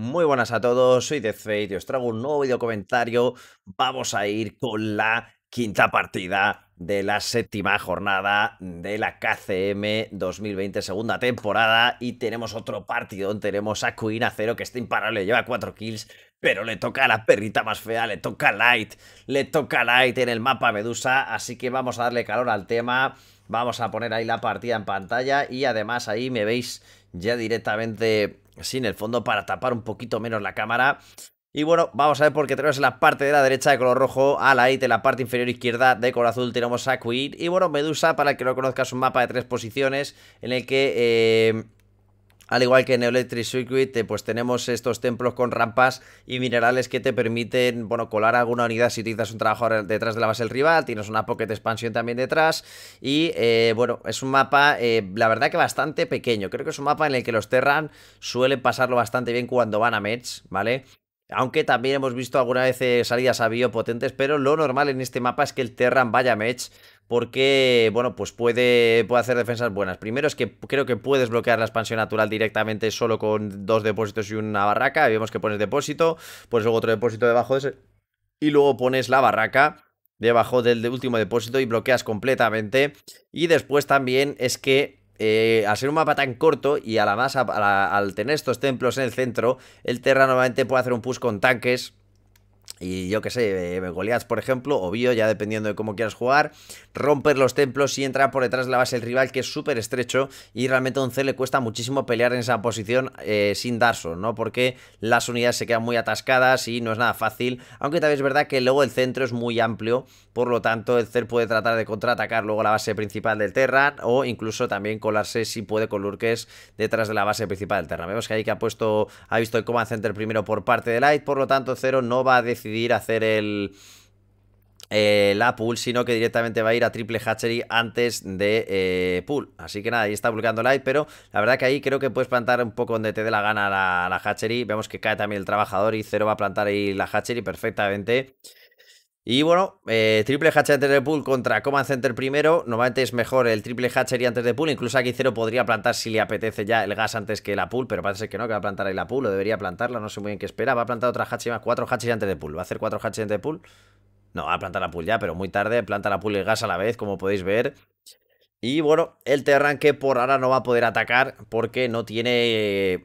Muy buenas a todos, soy DeathFate y os traigo un nuevo video comentario. Vamos a ir con la quinta partida de la séptima jornada de la KCM 2020, segunda temporada. Y tenemos otro partido. tenemos a Queen cero que está imparable, lleva 4 kills, pero le toca a la perrita más fea, le toca Light, le toca Light en el mapa Medusa. Así que vamos a darle calor al tema. Vamos a poner ahí la partida en pantalla y además ahí me veis ya directamente Así en el fondo para tapar un poquito menos la cámara. Y bueno, vamos a ver porque tenemos en la parte de la derecha de color rojo a de la parte inferior izquierda de color azul tenemos a Queen. Y bueno, Medusa, para que no conozcas un mapa de tres posiciones en el que... Eh, al igual que en Electric Circuit, eh, pues tenemos estos templos con rampas y minerales que te permiten, bueno, colar alguna unidad si utilizas un trabajo detrás de la base del rival, tienes una pocket expansión también detrás y, eh, bueno, es un mapa, eh, la verdad que bastante pequeño, creo que es un mapa en el que los Terran suelen pasarlo bastante bien cuando van a match, ¿vale? Aunque también hemos visto alguna vez salidas a potentes, pero lo normal en este mapa es que el Terran vaya a match porque, bueno, pues puede, puede hacer defensas buenas. Primero es que creo que puedes bloquear la expansión natural directamente solo con dos depósitos y una barraca. Y vemos que pones depósito, pues luego otro depósito debajo de ese. Y luego pones la barraca debajo del último depósito y bloqueas completamente. Y después también es que eh, al ser un mapa tan corto y a la al tener estos templos en el centro, el Terra normalmente puede hacer un push con tanques y yo que sé, eh, Goliath, por ejemplo, o Bio, ya dependiendo de cómo quieras jugar, romper los templos y entrar por detrás de la base del rival, que es súper estrecho. Y realmente a un C le cuesta muchísimo pelear en esa posición eh, sin Darso, ¿no? Porque las unidades se quedan muy atascadas y no es nada fácil. Aunque también es verdad que luego el centro es muy amplio, por lo tanto, el Cer puede tratar de contraatacar luego la base principal del Terran o incluso también colarse si puede con Lurkes detrás de la base principal del Terran. Vemos que ahí que ha puesto, ha visto el Command Center primero por parte de Light, por lo tanto, Cero no va a decidir hacer el, la pool, sino que directamente va a ir a triple hatchery antes de eh, pool. Así que nada, ahí está bloqueando light, pero la verdad que ahí creo que puedes plantar un poco donde te dé la gana la, la hatchery. Vemos que cae también el trabajador y cero va a plantar ahí la hatchery perfectamente. Y bueno, eh, triple hatcher antes de pool contra Command Center primero. Normalmente es mejor el triple hatcher y antes de pool. Incluso aquí Cero podría plantar si le apetece ya el gas antes que la pool, pero parece que no, que va a plantar ahí la pool. O debería plantarla, no sé muy bien qué espera. Va a plantar otra y más, cuatro hatches antes de pool. Va a hacer cuatro hatches antes de pool. No, va a plantar la pool ya, pero muy tarde. Planta la pool y el gas a la vez, como podéis ver. Y bueno, el Terran que por ahora no va a poder atacar porque no tiene eh,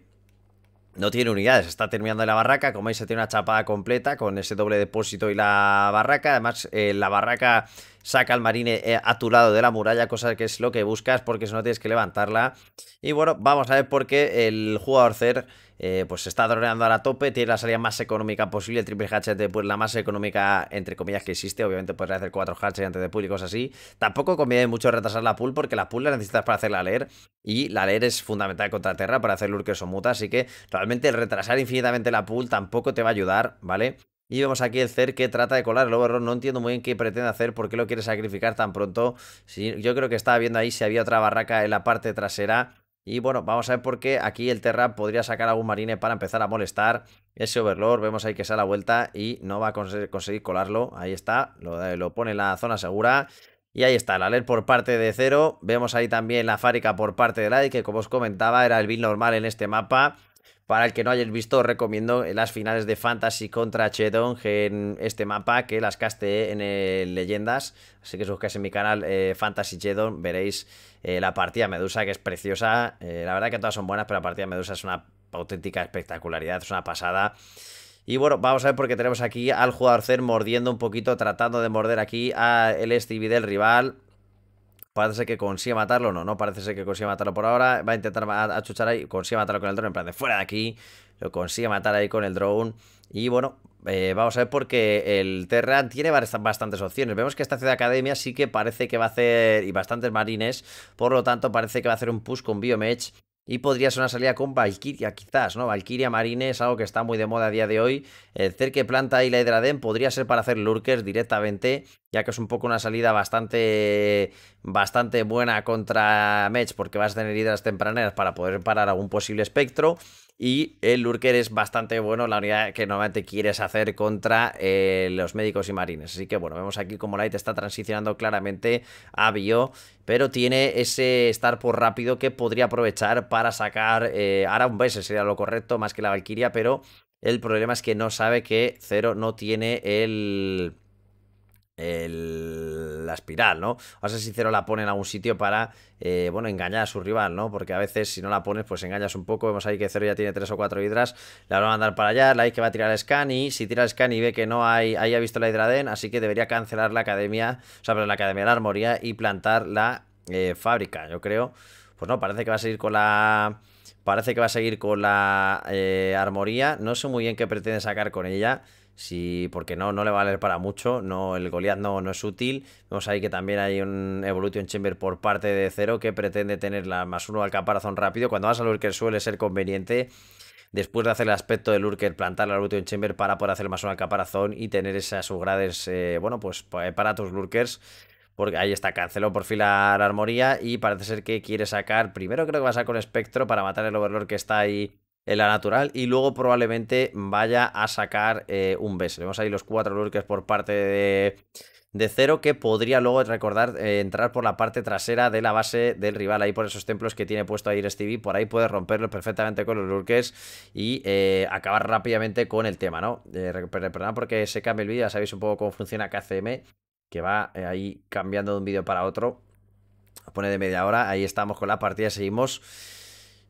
no tiene unidades, está terminando en la barraca, como veis se tiene una chapada completa con ese doble depósito y la barraca, además eh, la barraca saca al marine eh, a tu lado de la muralla, cosa que es lo que buscas porque si no tienes que levantarla. Y bueno, vamos a ver por qué el jugador Cer eh, pues se está droneando a la tope, tiene la salida más económica posible, el triple hatchet pues la más económica entre comillas que existe, obviamente podría hacer cuatro hatchets antes de pool y cosas así. Tampoco conviene mucho retrasar la pool porque la pool la necesitas para hacer la leer y la leer es fundamental contra Terra para hacer lurkers o mutas así que realmente el retrasar infinitamente la pool tampoco te va a ayudar, ¿vale? Y vemos aquí el Cer que trata de colar el overrun. No entiendo muy bien qué pretende hacer, por qué lo quiere sacrificar tan pronto. si yo creo que estaba viendo ahí si había otra barraca en la parte trasera. Y bueno, vamos a ver por qué aquí el Terra podría sacar algún marine para empezar a molestar ese Overlord. Vemos ahí que se a la vuelta y no va a conseguir colarlo. Ahí está, lo, eh, lo pone en la zona segura. Y ahí está, la LED por parte de Cero. Vemos ahí también la fábrica por parte de Light, que como os comentaba era el build normal en este mapa. Para el que no hayáis visto, os recomiendo las finales de Fantasy contra Chedong en este mapa que las caste en Leyendas. Así que si buscáis en mi canal eh, Fantasy Chedong, veréis eh, la partida Medusa que es preciosa. Eh, la verdad que todas son buenas, pero la partida Medusa es una auténtica espectacularidad, es una pasada. Y bueno, vamos a ver porque tenemos aquí al jugador Zen mordiendo un poquito, tratando de morder aquí al Steve del rival. Parece que consigue matarlo, no, no parece que consigue matarlo por ahora. Va a intentar achuchar ahí, consigue matarlo con el drone, en plan de fuera de aquí. Lo consigue matar ahí con el drone. Y bueno, eh, vamos a ver porque el Terran tiene bastantes opciones. Vemos que esta ciudad academia sí que parece que va a hacer, y bastantes marines, por lo tanto parece que va a hacer un push con Biomech y podría ser una salida con Valkyria, quizás, ¿no? Valkyria Marine es algo que está muy de moda a día de hoy. El Cerque Planta y la Hidraden podría ser para hacer lurkers directamente, ya que es un poco una salida bastante, bastante buena contra Mech, porque vas a tener hidras tempraneras para poder parar algún posible espectro. Y el Lurker es bastante bueno, la unidad que normalmente quieres hacer contra eh, los médicos y marines. Así que bueno, vemos aquí como Light está transicionando claramente a Bio, pero tiene ese estar por rápido que podría aprovechar para sacar eh, ahora un Bess, sería lo correcto, más que la valquiria, pero el problema es que no sabe que cero no tiene el la espiral, ¿no? O si Cero la pone en algún sitio para, eh, bueno, engañar a su rival, ¿no? Porque a veces si no la pones, pues engañas un poco. Vemos ahí que Cero ya tiene tres o cuatro hidras, la van a mandar para allá, la que va a tirar el Scan y si tira el Scan y ve que no hay, ahí ha visto la hidraden, así que debería cancelar la academia, o sea, pero la academia de la armoría y plantar la eh, fábrica, yo creo. Pues no, parece que va a seguir con la... Parece que va a seguir con la eh, armoría. No sé muy bien qué pretende sacar con ella. Si, porque no, no le va a valer para mucho. No, el Goliath no, no es útil. Vemos ahí que también hay un Evolution Chamber por parte de cero que pretende tener la más uno al caparazón rápido. Cuando vas al Lurker suele ser conveniente. Después de hacer el aspecto del Lurker, plantar la Evolution Chamber para poder hacer más uno al caparazón y tener esas subgrades, eh, bueno, pues eh, para tus Lurkers porque ahí está, canceló por fin la, armoría y parece ser que quiere sacar, primero creo que va a sacar un espectro para matar el overlord que está ahí en la natural y luego probablemente vaya a sacar eh, un vamos Vemos ahí los cuatro lurkers por parte de, cero que podría luego recordar eh, entrar por la parte trasera de la base del rival, ahí por esos templos que tiene puesto ahí el Stevie, por ahí puede romperlo perfectamente con los lurkers y eh, acabar rápidamente con el tema, ¿no? perdón porque se cambia el vídeo, ya sabéis un poco cómo funciona KCM, que va ahí cambiando de un vídeo para otro, pone de media hora, ahí estamos con la partida, seguimos...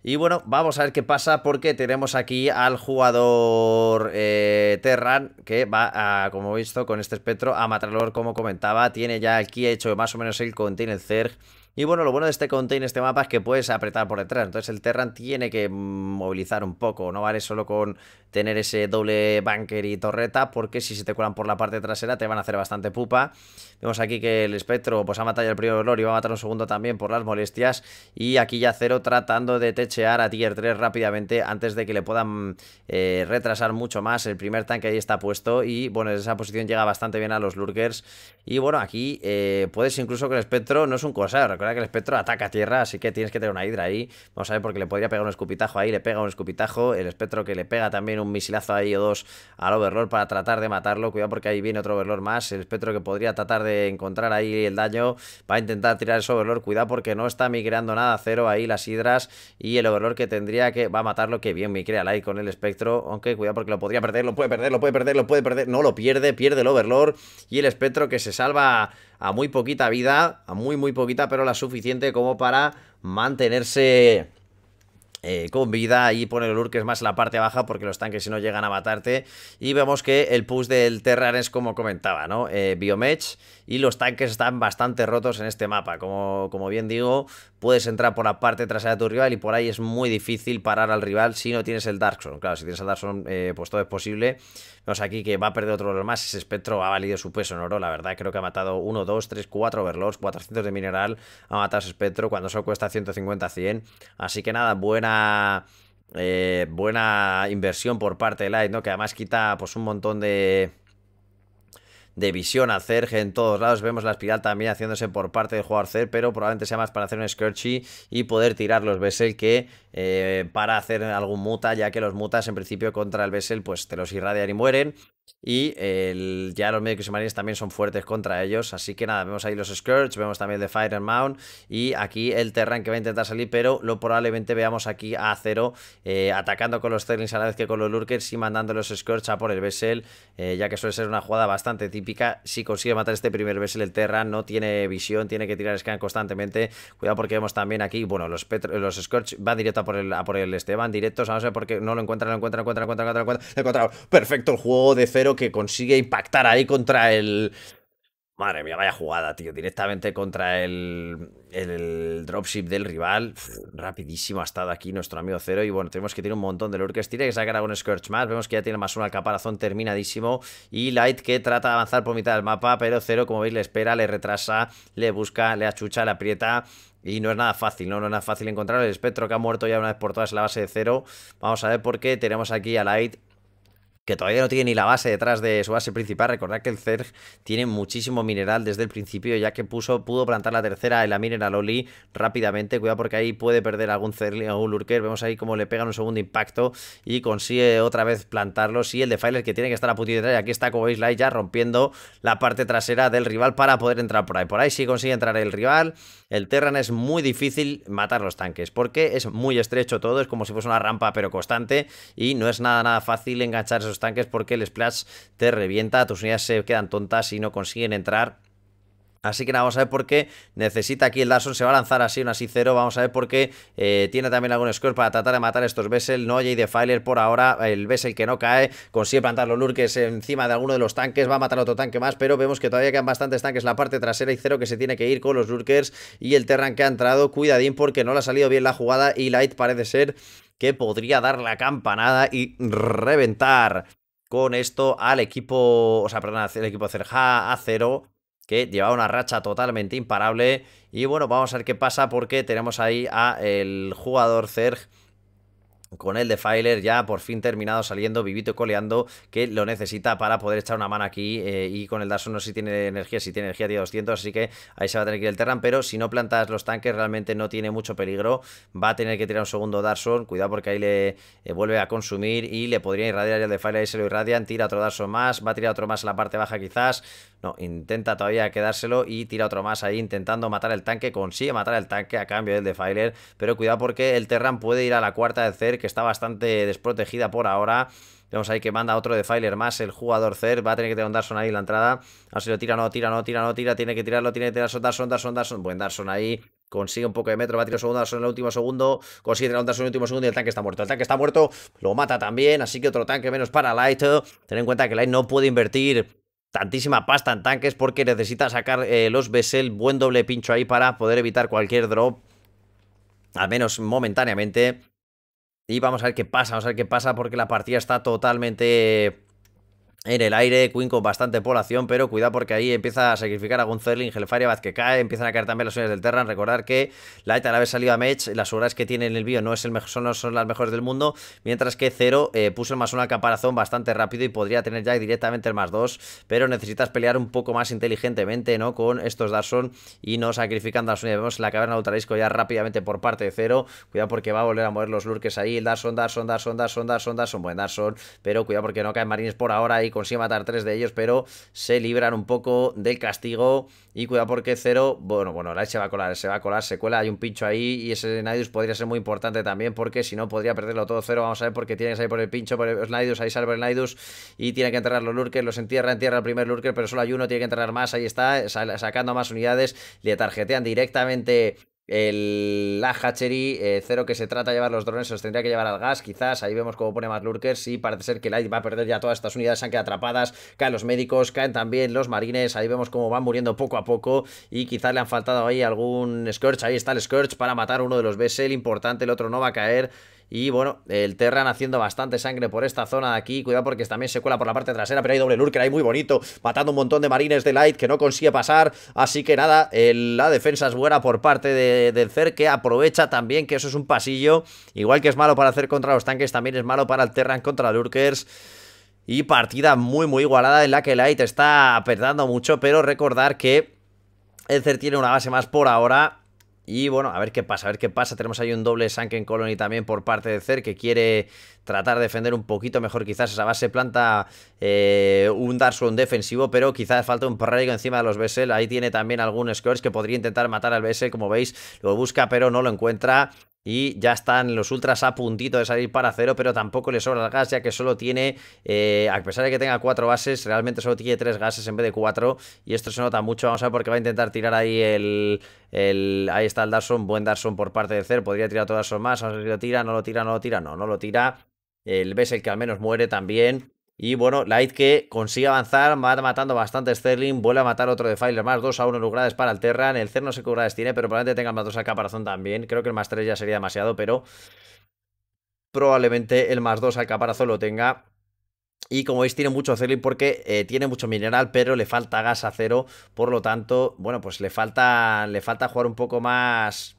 Y bueno, vamos a ver qué pasa porque tenemos aquí al jugador eh, Terran que va, a, como he visto, con este espectro a matarlo como comentaba. Tiene ya aquí hecho más o menos el container Zerg. Y bueno, lo bueno de este container, este mapa, es que puedes apretar por detrás. Entonces el Terran tiene que movilizar un poco, no vale solo con tener ese doble bunker y torreta, porque si se te cuelan por la parte trasera te van a hacer bastante pupa. Vemos aquí que el espectro pues, ha matado ya el primer olor y va a matar un segundo también por las molestias. Y aquí ya Cero tratando de techear a Tier 3 rápidamente antes de que le puedan eh, retrasar mucho más. El primer tanque ahí está puesto y bueno, desde esa posición llega bastante bien a los lurkers. Y bueno, aquí eh, puedes incluso que el espectro no es un cosa. Recuerda que el espectro ataca tierra, así que tienes que tener una hidra ahí. Vamos a ver porque le podría pegar un escupitajo ahí, le pega un escupitajo. El espectro que le pega también un misilazo ahí o dos al Overlord para tratar de matarlo. Cuidado porque ahí viene otro Overlord más. El espectro que podría tratar de encontrar ahí el daño Va a intentar tirar ese Overlord. Cuidado porque no está migrando nada. Cero ahí las hidras y el Overlord que tendría que... Va a matarlo. Que bien crea ahí con el espectro. Aunque cuidado porque lo podría perder, lo puede perder, lo puede perder, lo puede perder. No lo pierde, pierde el Overlord y el espectro que se salva a muy poquita vida, a muy muy poquita, pero la suficiente como para mantenerse eh, con vida. Ahí pone el que es más la parte baja porque los tanques si no llegan a matarte. Y vemos que el push del Terran es como comentaba, ¿no? Eh, Biomech y los tanques están bastante rotos en este mapa. Como, como bien digo, puedes entrar por la parte trasera de tu rival y por ahí es muy difícil parar al rival si no tienes el Dark Claro, si tienes el Dark eh, pues todo es posible. Vemos aquí que va a perder otro más. Ese espectro ha valido su peso en oro, la verdad. Creo que ha matado 1, 2, 3, 4 overlords, 400 de mineral. Ha matado ese espectro cuando solo cuesta 150, 100. Así que nada, buena... Eh, buena inversión por parte de Light, ¿no? Que además quita pues un montón de, de visión a Zerg en todos lados. Vemos la espiral también haciéndose por parte del jugador Zerg, pero probablemente sea más para hacer un Scourge y poder tirar los Vessel que eh, para hacer algún muta, ya que los mutas en principio contra el Vessel pues te los irradian y mueren. Y el, ya los y marines también son fuertes contra ellos. Así que nada, vemos ahí los Scourge, vemos también el de Fire and Mount. Y aquí el Terran que va a intentar salir, pero lo probablemente veamos aquí a cero, eh, atacando con los Terrans a la vez que con los Lurkers y mandando los Scourge a por el Vessel. Eh, ya que suele ser una jugada bastante típica. Si consigue matar este primer Vessel, el Terran no tiene visión, tiene que tirar scan constantemente. Cuidado porque vemos también aquí, bueno, los, los Scourge van directo a por el, a por el Esteban, directos. A no por qué no lo encuentran, lo encuentran, lo encuentran, lo encuentran, Perfecto el juego de que consigue impactar ahí contra el... Madre mía, vaya jugada, tío. Directamente contra el, el dropship del rival. rapidísimo ha estado aquí nuestro amigo Cero. Y bueno, tenemos que tener un montón de lurkers. Tiene que sacar algún un Scourge más. Vemos que ya tiene más uno al caparazón terminadísimo. Y Light que trata de avanzar por mitad del mapa. Pero Cero, como veis, le espera, le retrasa, le busca, le achucha, le aprieta. Y no es nada fácil, ¿no? No es nada fácil encontrar el espectro que ha muerto ya una vez por todas en la base de Cero. Vamos a ver por qué tenemos aquí a Light que todavía no tiene ni la base detrás de su base principal. Recordad que el Zerg tiene muchísimo mineral desde el principio, ya que puso, pudo plantar la tercera en la Mineral Oli rápidamente. Cuidado porque ahí puede perder algún o algún Lurker. Vemos ahí cómo le pegan un segundo impacto y consigue otra vez plantarlo. Y el de que tiene que estar a detrás. Y aquí está, como veis, Light ya rompiendo la parte trasera del rival para poder entrar por ahí. Por ahí sí consigue entrar el rival. El Terran es muy difícil matar los tanques porque es muy estrecho todo. Es como si fuese una rampa pero constante y no es nada, nada fácil engancharse tanques porque el splash te revienta, tus unidades se quedan tontas y no consiguen entrar Así que nada, vamos a ver por qué necesita aquí el Dawson, se va a lanzar así, un así cero, vamos a ver por qué eh, tiene también algún score para tratar de matar estos Bessel, no de Filer por ahora, el Bessel que no cae, consigue plantar los lurkers encima de alguno de los tanques, va a matar otro tanque más, pero vemos que todavía quedan bastantes tanques la parte trasera y cero que se tiene que ir con los lurkers y el Terran que ha entrado, cuidadín porque no le ha salido bien la jugada y Light parece ser que podría dar la campanada y reventar con esto al equipo, o sea, perdón, al equipo Cerja a cero que lleva una racha totalmente imparable. Y bueno, vamos a ver qué pasa porque tenemos ahí a el jugador Zerg con el Defiler ya por fin terminado saliendo vivito y coleando que lo necesita para poder echar una mano aquí eh, y con el Darson no sé si tiene energía, si tiene energía de 200 así que ahí se va a tener que ir el Terran pero si no plantas los tanques realmente no tiene mucho peligro va a tener que tirar un segundo Darson cuidado porque ahí le eh, vuelve a consumir y le podría irradiar el Defiler ahí se lo irradian, tira otro Darson más va a tirar otro más en la parte baja quizás no, intenta todavía quedárselo y tira otro más ahí intentando matar el tanque. Consigue matar el tanque a cambio del Defiler. Pero cuidado porque el Terran puede ir a la cuarta de Cer, que está bastante desprotegida por ahora. Vemos ahí que manda otro Defiler más. El jugador Cer va a tener que tener un Darson ahí en la entrada. A ver si lo tira, no, tira, no, tira, no, tira. Tiene que tirarlo, tiene que tirar Darson, Darson, Darson. Buen Darson ahí consigue un poco de metro, va a tirar segundo, en el último segundo, consigue tirar un en el último segundo y el tanque está muerto. El tanque está muerto, lo mata también, así que otro tanque menos para Light. Ten en cuenta que Light no puede invertir tantísima pasta en tanques porque necesita sacar eh, los Bessel, buen doble pincho ahí para poder evitar cualquier drop, al menos momentáneamente. Y vamos a ver qué pasa, vamos a ver qué pasa porque la partida está totalmente en el aire, Queen con bastante población, pero cuidado porque ahí empieza a sacrificar a Gunzerling, Hellfire, Vaz que cae, empiezan a caer también las unidades del Terran, recordar que Light la vez salido a Mech, las unidades que tiene en el bio no, es el mejor, son, las mejores del mundo, mientras que Zero eh, puso el más una caparazón bastante rápido y podría tener ya directamente el más 2, pero necesitas pelear un poco más inteligentemente, ¿no? Con estos Darson y no sacrificando las vemos la caverna de ultralisco ya rápidamente por parte de Zero, cuidado porque va a volver a mover los lurques ahí, el Darson, Darson, Darson, Darson, Darson, buen Darson, pero cuidado porque no caen marines por ahora ahí consigue matar tres de ellos, pero se libran un poco del castigo. Y cuidado porque Cero, bueno, bueno, la se va a colar, se va a colar, se cuela, hay un pincho ahí y ese Naidus podría ser muy importante también porque si no podría perderlo todo Cero, vamos a ver, porque tiene que salir por el pincho, por el Nidus, ahí sale el Naidus y tiene que enterrar los Lurkers, los entierra, entierra el primer Lurker, pero solo hay uno, tiene que enterrar más, ahí está, sacando más unidades, le tarjetean directamente el, la Hatchery, eh, cero que se trata de llevar los drones, se los tendría que llevar al gas, quizás. Ahí vemos cómo pone más lurkers. Y parece ser que Light va a perder ya todas estas unidades, se han quedado atrapadas. Caen los médicos, caen también los marines. Ahí vemos cómo van muriendo poco a poco. Y quizás le han faltado ahí algún Scourge. Ahí está el Scourge para matar uno de los Bessel. Importante, el otro no va a caer. Y bueno, el Terran haciendo bastante sangre por esta zona de aquí. Cuidado porque también se cuela por la parte trasera, pero hay doble Lurker ahí muy bonito. Matando un montón de marines de Light que no consigue pasar. Así que nada, la defensa es buena por parte de, del Cer que aprovecha también que eso es un pasillo. Igual que es malo para hacer contra los tanques, también es malo para el Terran contra Lurkers. Y partida muy muy igualada en la que Light está perdiendo mucho, pero recordar que el Cer tiene una base más por ahora y bueno, a ver qué pasa, a ver qué pasa. Tenemos ahí un doble en Colony también por parte de Cer que quiere tratar de defender un poquito mejor quizás esa base planta eh, un Darson defensivo, pero quizás falta un Parraigo encima de los Bessel. Ahí tiene también algún Scores que podría intentar matar al Bessel, como veis, lo busca pero no lo encuentra. Y ya están los ultras a puntito de salir para cero, pero tampoco le sobra el gas, ya que solo tiene, eh, a pesar de que tenga cuatro bases, realmente solo tiene tres gases en vez de cuatro. Y esto se nota mucho, vamos a ver, porque va a intentar tirar ahí el... ahí está el Darson, buen Darson por parte de cero. podría tirar todas Darson más, a ver si lo tira, no lo tira, no lo tira, no, no lo tira. El Bessel que al menos muere también. Y bueno, Light que consigue avanzar, va matando bastante Sterling, vuelve a matar otro de Defiler más, 2 a 1 lugares para el Terran, el cerno no sé qué tiene, pero probablemente tenga más 2 al caparazón también, creo que el más 3 ya sería demasiado, pero probablemente el más 2 al caparazón lo tenga. Y como veis tiene mucho Sterling porque eh, tiene mucho mineral, pero le falta gas a cero, por lo tanto, bueno, pues le falta, le falta jugar un poco más...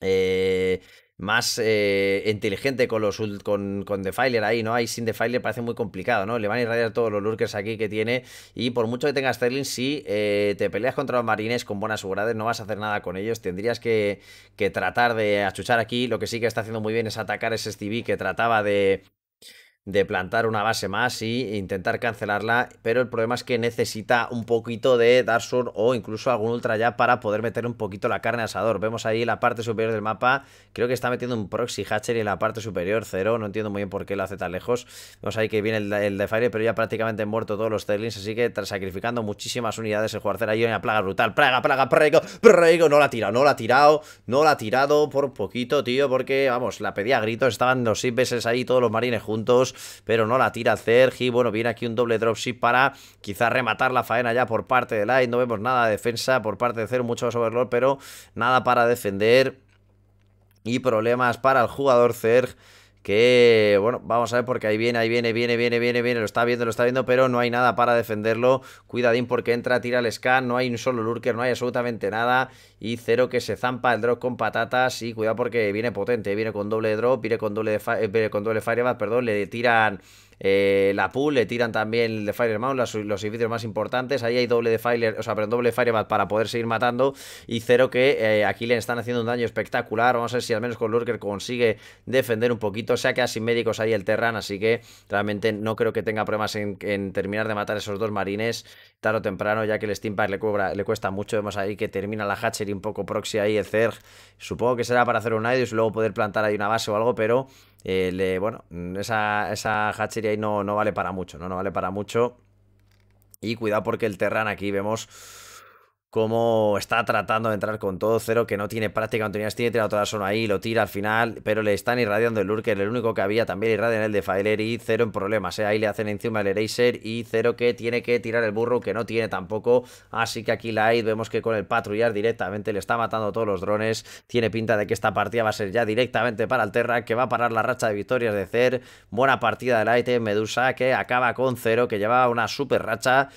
Eh, más eh, inteligente con los con, con Defiler ahí, ¿no? Ahí sin Defiler parece muy complicado, ¿no? Le van a irradiar todos los lurkers aquí que tiene. Y por mucho que tengas Sterling, si eh, te peleas contra los marines con buenas seguridades, no vas a hacer nada con ellos. Tendrías que, que tratar de achuchar aquí. Lo que sí que está haciendo muy bien es atacar ese Stevie que trataba de, de plantar una base más e intentar cancelarla, pero el problema es que necesita un poquito de Dark Sword o incluso algún Ultra ya para poder meter un poquito la carne asador. Vemos ahí la parte superior del mapa, creo que está metiendo un Proxy Hatcher en la parte superior, cero, no entiendo muy bien por qué lo hace tan lejos. Vemos ahí que viene el, el Defire, pero ya prácticamente han muerto todos los Terlings, así que sacrificando muchísimas unidades el cuartel, ahí una plaga brutal, plaga, plaga, prego, prego, no la tira, no la ha tirado, no la ha tirado por poquito, tío, porque, vamos, la pedía a gritos, estaban los veces ahí, todos los marines juntos, pero no la tira y Bueno, viene aquí un doble dropship para quizás rematar la faena ya por parte de Light. No vemos nada de defensa por parte de Cero, mucho Overlord, pero nada para defender. Y problemas para el jugador Zerg que, bueno, vamos a ver porque ahí viene, ahí viene, viene, viene, viene, viene, lo está viendo, lo está viendo, pero no hay nada para defenderlo. Cuidadín porque entra, tira el scan, no hay un solo lurker, no hay absolutamente nada. Y cero que se zampa el drop con patatas y cuidado porque viene potente, viene con doble drop, viene con doble, eh, con doble fireball, perdón, le tiran eh, la pool le tiran también el de Fire los, los edificios más importantes. Ahí hay doble de Fire, o sea, pero doble para poder seguir matando. Y cero que eh, aquí le están haciendo un daño espectacular. Vamos a ver si al menos con Lurker consigue defender un poquito. Se ha quedado sin médicos ahí el Terran, así que realmente no creo que tenga problemas en, terminar de matar a esos dos marines tarde o temprano, ya que el steam le, le cuesta mucho. Vemos ahí que termina la Hatchery un poco proxy ahí el Zerg. Supongo que será para hacer un Idus y luego poder plantar ahí una base o algo, pero eh, bueno, esa, esa ahí no, no vale para mucho, ¿no? No vale para mucho. Y cuidado porque el Terran aquí vemos como está tratando de entrar con todo cero, que no tiene práctica, no tiene tirado todas zona ahí, lo tira al final, pero le están irradiando el Lurker, el único que había también irradian el de y cero en problemas, ¿eh? ahí le hacen encima el Eraser y cero que tiene que tirar el burro, que no tiene tampoco, así que aquí Light vemos que con el patrullar directamente le está matando todos los drones, tiene pinta de que esta partida va a ser ya directamente para el Terra, que va a parar la racha de victorias de Cer, buena partida de Light ¿eh? Medusa, que acaba con cero, que llevaba una super racha...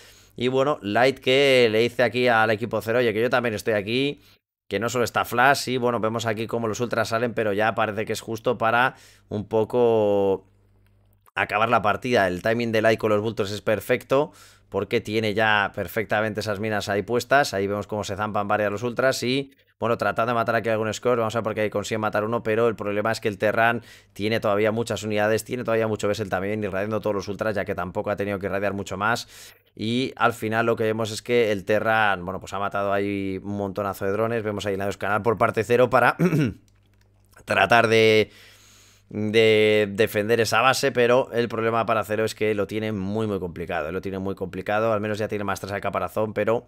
Y bueno, Light que le dice aquí al equipo cero, oye, que yo también estoy aquí, que no solo está Flash, y bueno, vemos aquí cómo los ultras salen, pero ya parece que es justo para un poco acabar la partida. El timing de Light con los bultos es perfecto, porque tiene ya perfectamente esas minas ahí puestas. Ahí vemos cómo se zampan varias los ultras y bueno, tratando de matar aquí algún score, vamos a ver por qué consigue matar uno, pero el problema es que el Terran tiene todavía muchas unidades, tiene todavía mucho Bessel también, irradiando todos los ultras, ya que tampoco ha tenido que irradiar mucho más. Y al final lo que vemos es que el Terran, bueno, pues ha matado ahí un montonazo de drones, vemos ahí en canal por parte cero para tratar de de defender esa base, pero el problema para Cero es que lo tiene muy muy complicado, lo tiene muy complicado, al menos ya tiene más 3 al caparazón, pero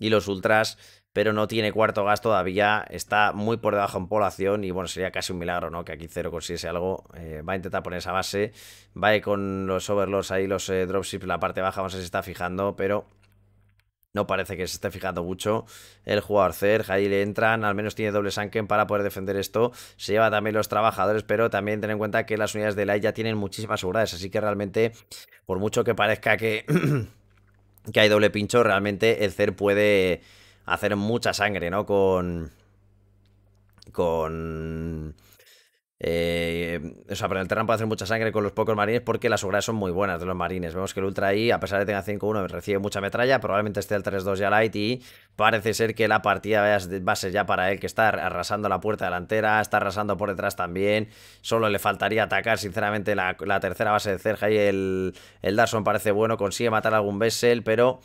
y los Ultras, pero no tiene cuarto gas todavía, está muy por debajo en población y bueno, sería casi un milagro, ¿no? Que aquí Cero consiguiese algo, eh, va a intentar poner esa base, va con los overlords ahí, los eh, Dropships la parte baja, vamos a si se está fijando, pero no parece que se esté fijando mucho el jugador Zerg. ahí le entran, al menos tiene doble Sanken para poder defender esto, se lleva también los trabajadores, pero también ten en cuenta que las unidades de la ya tienen muchísimas seguridades, así que realmente, por mucho que parezca que... que hay doble pincho, realmente el Cer puede hacer mucha sangre, ¿no? Con. Con. Eh, o sea, pero el Terran puede hacer mucha sangre con los pocos marines porque las obras son muy buenas de los marines. Vemos que el Ultra ahí, a pesar de tener tenga 5-1, recibe mucha metralla. Probablemente esté el 3-2 ya light y parece ser que la partida va a ser ya para él, que está arrasando la puerta delantera, está arrasando por detrás también. Solo le faltaría atacar, sinceramente, la, tercera base de Cerja y el, el Darson parece bueno. Consigue matar algún Vessel, pero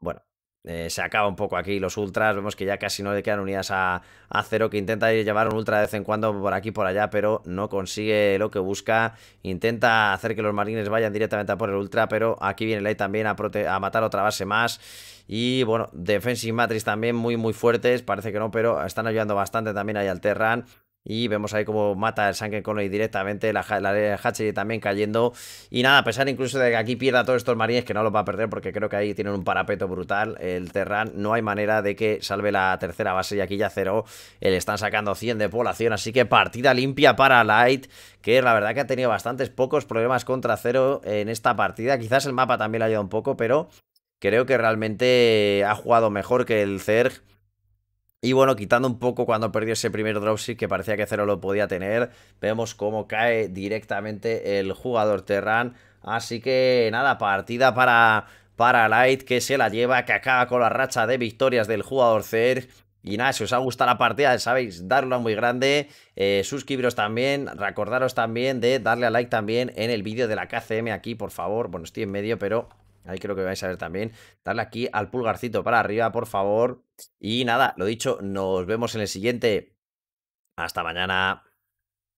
bueno, eh, se acaba un poco aquí los ultras, vemos que ya casi no le quedan unidas a, Cero, que intenta llevar un ultra de vez en cuando por aquí por allá, pero no consigue lo que busca, intenta hacer que los marines vayan directamente a por el ultra, pero aquí viene Light también a, a matar otra base más, y bueno, Defensive Matrix también muy muy fuertes, parece que no, pero están ayudando bastante también ahí al Terran, y vemos ahí como mata el Sanken Conley directamente, la, la, también cayendo. Y nada, a pesar incluso de que aquí pierda todos estos marines, que no los va a perder porque creo que ahí tienen un parapeto brutal. El Terran, no hay manera de que salve la tercera base y aquí ya cero. Le están sacando 100 de población, así que partida limpia para Light, que la verdad que ha tenido bastantes pocos problemas contra cero en esta partida. Quizás el mapa también le ha ayudado un poco, pero creo que realmente ha jugado mejor que el Zerg. Y bueno, quitando un poco cuando perdió ese primer dropship que parecía que cero lo podía tener, vemos cómo cae directamente el jugador Terran. Así que nada, partida para, para Light que se la lleva, que acaba con la racha de victorias del jugador Cer. Y nada, si os ha gustado la partida, sabéis, darlo muy grande, eh, suscribiros también, recordaros también de darle a like también en el vídeo de la KCM aquí, por favor. Bueno, estoy en medio, pero Ahí creo que vais a ver también. Darle aquí al pulgarcito para arriba, por favor. Y nada, lo dicho, nos vemos en el siguiente. Hasta mañana.